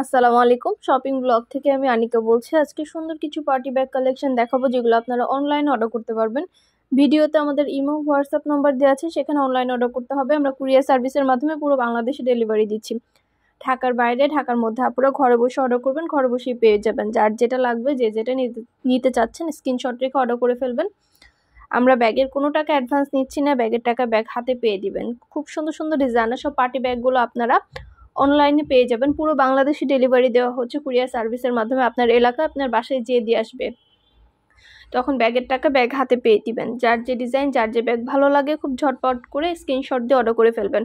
আসসালামু আলাইকুম shopping blog থেকে আমি আনিকা বলছি আজকে সুন্দর কিছু পার্টি ব্যাগ কালেকশন দেখাবো যেগুলো আপনারা অনলাইন অর্ডার করতে পারবেন ভিডিওতে আমাদের ইমো হোয়াটসঅ্যাপ নাম্বার দেওয়া আছে সেখানে অনলাইন অর্ডার করতে হবে আমরা কুরিয়ার সার্ভিসের মাধ্যমে পুরো বাংলাদেশে ডেলিভারি দিচ্ছি ঢাকার বাইরে ঢাকার মধ্যে আপনারা ঘরে বসে অর্ডার করবেন ঘরে বসেই পেয়ে যাবেন যার যেটা লাগবে যে যেটা নিতে চাচ্ছেন স্ক্রিনশট রেখে অর্ডার করে ফেলবেন আমরা ব্যাগের কোনো টাকা অ্যাডভান্স নিচ্ছি না ব্যাগের টাকা ব্যাগ হাতে পেয়ে দিবেন খুব সুন্দর সুন্দর ডিজাইনের সব পার্টি ব্যাগগুলো আপনারা অনলাইনে পেয়ে যাবেন পুরো বাংলাদেশে ডেলিভারি দেওয়া হচ্ছে কুরিয়ার সার্ভিসের মাধ্যমে আপনার এলাকা আপনার বাসায় যেয়ে দিয়ে আসবে তখন ব্যাগের টাকা ব্যাগ হাতে পেয়ে দিবেন যার যে ডিজাইন যার যে ব্যাগ ভালো লাগে খুব ঝটপট করে স্ক্রিনশট দিয়ে অর্ডার করে ফেলবেন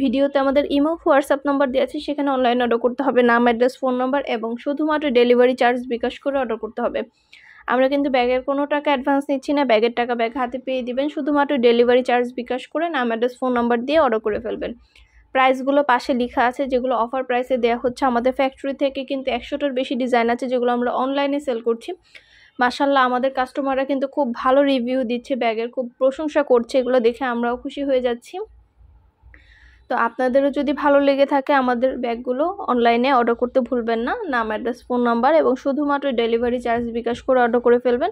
ভিডিওতে আমাদের ইমো হোয়াটসঅ্যাপ নাম্বার দেওয়া আছে সেখানে অনলাইন অর্ডার করতে হবে নাম অ্যাড্রেস ফোন নাম্বার এবং শুধুমাত্র ডেলিভারি চার্জ বিকাশ করে অর্ডার করতে হবে আমরা কিন্তু ব্যাগের কোনো টাকা অ্যাডভান্স নিচ্ছি না ব্যাগের টাকা ব্যাগ হাতে পেয়ে দিবেন শুধুমাত্র ডেলিভারি চার্জ বিকাশ করে নাম অ্যাড্রেস ফোন নাম্বার দিয়ে অর্ডার করে ফেলবেন প্রাইসগুলো পাশে লেখা আছে যেগুলো অফার প্রাইসে দেওয়া হচ্ছে আমাদের ফ্যাক্টরি থেকে কিন্তু একশোটার বেশি ডিজাইন আছে যেগুলো আমরা অনলাইনে সেল করছি মাসাল্লাহ আমাদের কাস্টমাররা কিন্তু খুব ভালো রিভিউ দিচ্ছে ব্যাগের খুব প্রশংসা করছে এগুলো দেখে আমরাও খুশি হয়ে যাচ্ছি তো আপনাদেরও যদি ভালো লেগে থাকে আমাদের ব্যাগগুলো অনলাইনে অর্ডার করতে ভুলবেন না নাম অ্যাড্রেস ফোন নাম্বার এবং শুধুমাত্র ডেলিভারি চার্জ বিকাশ করে অর্ডার করে ফেলবেন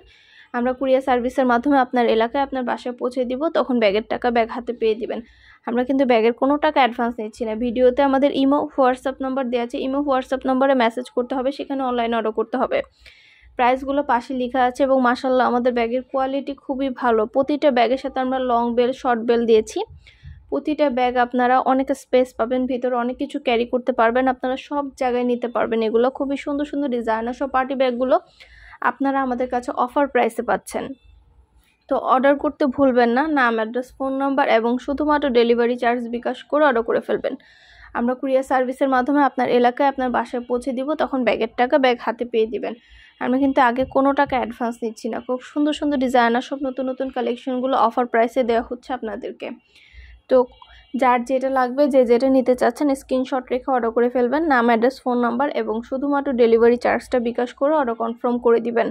আমরা কুরিয়ার সার্ভিসের মাধ্যমে আপনার এলাকায় আপনার বাসায় পৌঁছে দিব তখন ব্যাগের টাকা ব্যাগ হাতে পেয়ে দিবেন আমরা কিন্তু ব্যাগের কোনো টাকা অ্যাডভান্স নিচ্ছি না ভিডিওতে আমাদের ইমো হোয়াটসঅ্যাপ নম্বর দেওয়া আছে ইমো হোয়াটসঅ্যাপ নম্বরে মেসেজ করতে হবে সেখানে অনলাইন অর্ডার করতে হবে প্রাইসগুলো পাশে লেখা আছে এবং মাসাল্লাহ আমাদের ব্যাগের কোয়ালিটি খুবই ভালো প্রতিটা ব্যাগের সাথে আমরা লং বেল শর্ট বেল দিয়েছি প্রতিটা ব্যাগ আপনারা অনেক স্পেস পাবেন ভিতরে অনেক কিছু ক্যারি করতে পারবেন আপনারা সব জায়গায় নিতে পারবেন এগুলো খুবই সুন্দর সুন্দর ডিজাইনার সব পার্টি ব্যাগগুলো আপনারা আমাদের কাছে অফার প্রাইসে পাচ্ছেন তো অর্ডার করতে ভুলবেন না নাম অ্যাড্রেস ফোন নাম্বার এবং শুধুমাত্র ডেলিভারি চার্জ বিকাশ করে অর্ডার করে ফেলবেন আমরা কুরিয়ার সার্ভিসের মাধ্যমে আপনার এলাকায় আপনার বাসায় পৌঁছে দিব তখন ব্যাগের টাকা ব্যাগ হাতে পেয়ে দিবেন আমরা কিন্তু আগে কোনো টাকা অ্যাডভান্স নিচ্ছি না খুব সুন্দর সুন্দর ডিজাইনার সব নতুন নতুন কালেকশনগুলো অফার প্রাইসে দেওয়া হচ্ছে আপনাদেরকে তো যার যেটা লাগবে যে যেটা নিতে চাচ্ছেন স্ক্রিনশট রেখে অর্ডার করে ফেলবেন নাম অ্যাড্রেস ফোন নাম্বার এবং শুধুমাত্র ডেলিভারি চার্জটা বিকাশ করে অর্ডার কনফার্ম করে দিবেন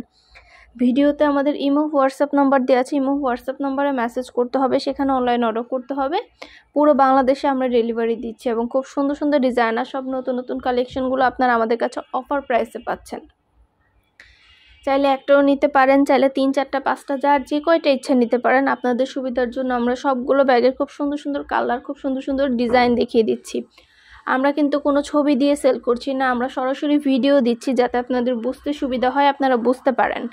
ভিডিওতে আমাদের ইমো হোয়াটসঅ্যাপ নাম্বার দেওয়া আছে ইমো হোয়াটসঅ্যাপ নাম্বারে মেসেজ করতে হবে সেখানে অনলাইন অর্ডার করতে হবে পুরো বাংলাদেশে আমরা ডেলিভারি দিচ্ছি এবং খুব সুন্দর সুন্দর ডিজাইনার সব নতুন নতুন কালেকশনগুলো আপনারা আমাদের কাছে অফার প্রাইসে পাচ্ছেন চাইলে একটাও নিতে পারেন চাইলে তিন চারটা পাঁচটা যার যে কয়টা ইচ্ছা নিতে পারেন আপনাদের সুবিধার জন্য আমরা সবগুলো ব্যাগের খুব সুন্দর সুন্দর কালার খুব সুন্দর সুন্দর ডিজাইন দেখিয়ে দিচ্ছি আমরা কিন্তু কোনো ছবি দিয়ে সেল করছি না আমরা সরাসরি ভিডিও দিচ্ছি যাতে আপনাদের বুঝতে সুবিধা হয় আপনারা বুঝতে পারেন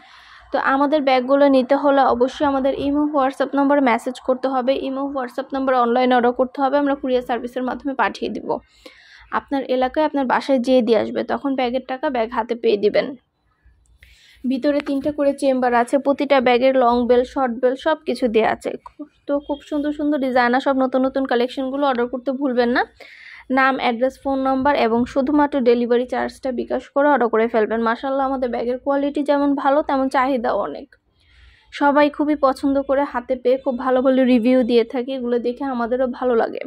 তো আমাদের ব্যাগগুলো নিতে হলে অবশ্যই আমাদের ইমো হোয়াটসঅ্যাপ নম্বরে মেসেজ করতে হবে ইমো হোয়াটসঅ্যাপ নম্বর অনলাইনে অর্ডার করতে হবে আমরা কুরিয়ার সার্ভিসের মাধ্যমে পাঠিয়ে দিব আপনার এলাকায় আপনার বাসায় যেয়ে দিয়ে আসবে তখন ব্যাগের টাকা ব্যাগ হাতে পেয়ে দিবেন ভিতরে তিনটা করে চেম্বার আছে প্রতিটা ব্যাগের লং বেল শর্ট বেল সব কিছু দেওয়া আছে তো খুব সুন্দর সুন্দর ডিজাইনার সব নতুন নতুন কালেকশনগুলো অর্ডার করতে ভুলবেন না নাম অ্যাড্রেস ফোন নাম্বার এবং শুধুমাত্র ডেলিভারি চার্জটা বিকাশ করে অর্ডার করে ফেলবেন মাসাল্লাহ আমাদের ব্যাগের কোয়ালিটি যেমন ভালো তেমন চাহিদাও অনেক সবাই খুবই পছন্দ করে হাতে পেয়ে খুব ভালো ভালো রিভিউ দিয়ে থাকি এগুলো দেখে আমাদেরও ভালো লাগে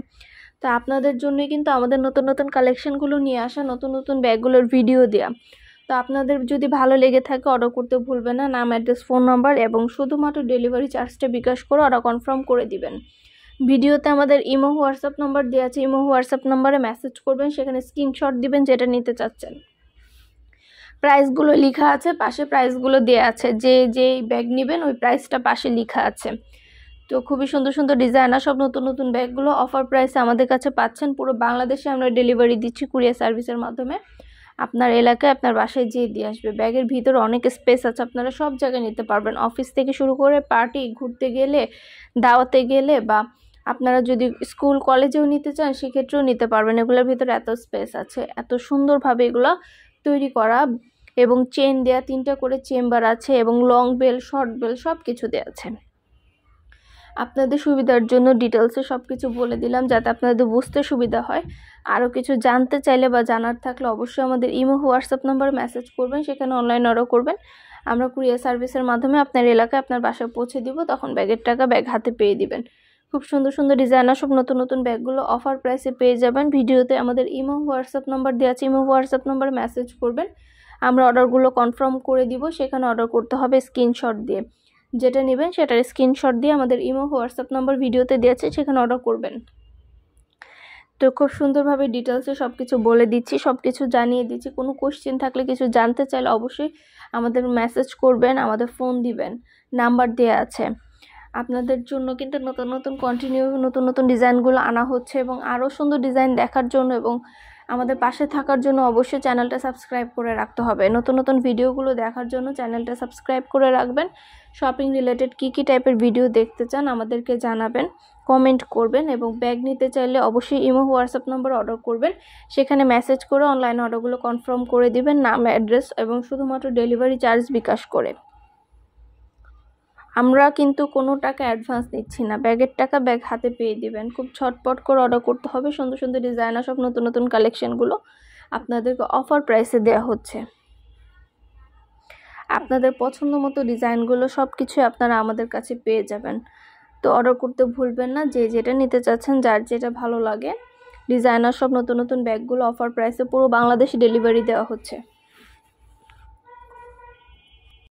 তা আপনাদের জন্যই কিন্তু আমাদের নতুন নতুন কালেকশনগুলো নিয়ে আসা নতুন নতুন ব্যাগগুলোর ভিডিও দেওয়া তো আপনাদের যদি ভালো লেগে থাকে অর্ডার করতে ভুলবেন না নাম অ্যাড্রেস ফোন নাম্বার এবং শুধুমাত্র ডেলিভারি চার্জটা বিকাশ করে অর্ডার কনফার্ম করে দিবেন ভিডিওতে আমাদের ইমো হোয়াটসঅ্যাপ নাম্বার দেওয়া আছে ইমো হোয়াটসঅ্যাপ নাম্বারে মেসেজ করবেন সেখানে স্ক্রিনশট দিবেন যেটা নিতে চাচ্ছেন প্রাইসগুলো লেখা আছে পাশে প্রাইসগুলো দেওয়া আছে যে যে ব্যাগ নেবেন ওই প্রাইসটা পাশে লেখা আছে তো খুবই সুন্দর সুন্দর ডিজাইনার সব নতুন নতুন ব্যাগগুলো অফার প্রাইসে আমাদের কাছে পাচ্ছেন পুরো বাংলাদেশে আমরা ডেলিভারি দিচ্ছি কুরিয়ার সার্ভিসের মাধ্যমে আপনার এলাকায় আপনার বাসায় যেয়ে দিয়ে আসবে ব্যাগের ভিতরে অনেক স্পেস আছে আপনারা সব জায়গায় নিতে পারবেন অফিস থেকে শুরু করে পার্টি ঘুরতে গেলে দাওয়াতে গেলে বা আপনারা যদি স্কুল কলেজেও নিতে চান সেক্ষেত্রেও নিতে পারবেন এগুলোর ভিতরে এত স্পেস আছে এত সুন্দরভাবে এগুলো তৈরি করা এবং চেন দেয়া তিনটা করে চেম্বার আছে এবং লং বেল শর্ট বেল সব কিছু দেওয়া আছে আপনাদের সুবিধার জন্য ডিটেলসে সব কিছু বলে দিলাম যাতে আপনাদের বুঝতে সুবিধা হয় আরও কিছু জানতে চাইলে বা জানার থাকলে অবশ্যই আমাদের ইমো হোয়াটসঅ্যাপ নাম্বার মেসেজ করবেন সেখানে অনলাইন অর্ডার করবেন আমরা কুরিয়ার সার্ভিসের মাধ্যমে আপনার এলাকায় আপনার বাসায় পৌঁছে দিব তখন ব্যাগের টাকা ব্যাগ হাতে পেয়ে দিবেন খুব সুন্দর সুন্দর ডিজাইনার সব নতুন নতুন ব্যাগগুলো অফার প্রাইসে পেয়ে যাবেন ভিডিওতে আমাদের ইমো হোয়াটসঅ্যাপ নাম্বার দেওয়া আছে ইমো হোয়াটসঅ্যাপ নাম্বার মেসেজ করবেন আমরা অর্ডারগুলো কনফার্ম করে দিব সেখানে অর্ডার করতে হবে স্ক্রিনশট দিয়ে যেটা নেবেন সেটার স্ক্রিনশট দিয়ে আমাদের ইমো হোয়াটসঅ্যাপ নম্বর ভিডিওতে দিয়েছে সেখানে অর্ডার করবেন তো খুব সুন্দরভাবে ডিটেলসে সব কিছু বলে দিচ্ছি সব কিছু জানিয়ে দিচ্ছি কোনো কোশ্চেন থাকলে কিছু জানতে চাইলে অবশ্যই আমাদের মেসেজ করবেন আমাদের ফোন দিবেন নাম্বার দেওয়া আছে আপনাদের জন্য কিন্তু নতুন নতুন কন্টিনিউ নতুন নতুন ডিজাইনগুলো আনা হচ্ছে এবং আরও সুন্দর ডিজাইন দেখার জন্য এবং আমাদের পাশে থাকার জন্য অবশ্যই চ্যানেলটা সাবস্ক্রাইব করে রাখতে হবে নতুন নতুন ভিডিওগুলো দেখার জন্য চ্যানেলটা সাবস্ক্রাইব করে রাখবেন শপিং রিলেটেড কী কী টাইপের ভিডিও দেখতে চান আমাদেরকে জানাবেন কমেন্ট করবেন এবং ব্যাগ নিতে চাইলে অবশ্যই ইমো হোয়াটসঅ্যাপ নম্বর অর্ডার করবেন সেখানে মেসেজ করে অনলাইন অর্ডারগুলো কনফার্ম করে দিবেন নাম অ্যাড্রেস এবং শুধুমাত্র ডেলিভারি চার্জ বিকাশ করে আমরা কিন্তু কোনো টাকা অ্যাডভান্স নিচ্ছি না ব্যাগের টাকা ব্যাগ হাতে পেয়ে দিবেন খুব ছটপট করে অর্ডার করতে হবে সুন্দর সুন্দর ডিজাইনার সব নতুন নতুন কালেকশানগুলো আপনাদেরকে অফার প্রাইসে দেওয়া হচ্ছে আপনাদের পছন্দ মতো ডিজাইনগুলো সব কিছুই আপনারা আমাদের কাছে পেয়ে যাবেন তো অর্ডার করতে ভুলবেন না যে যেটা নিতে চাচ্ছেন যার যেটা ভালো লাগে ডিজাইনার সব নতুন নতুন ব্যাগগুলো অফার প্রাইসে পুরো বাংলাদেশে ডেলিভারি দেওয়া হচ্ছে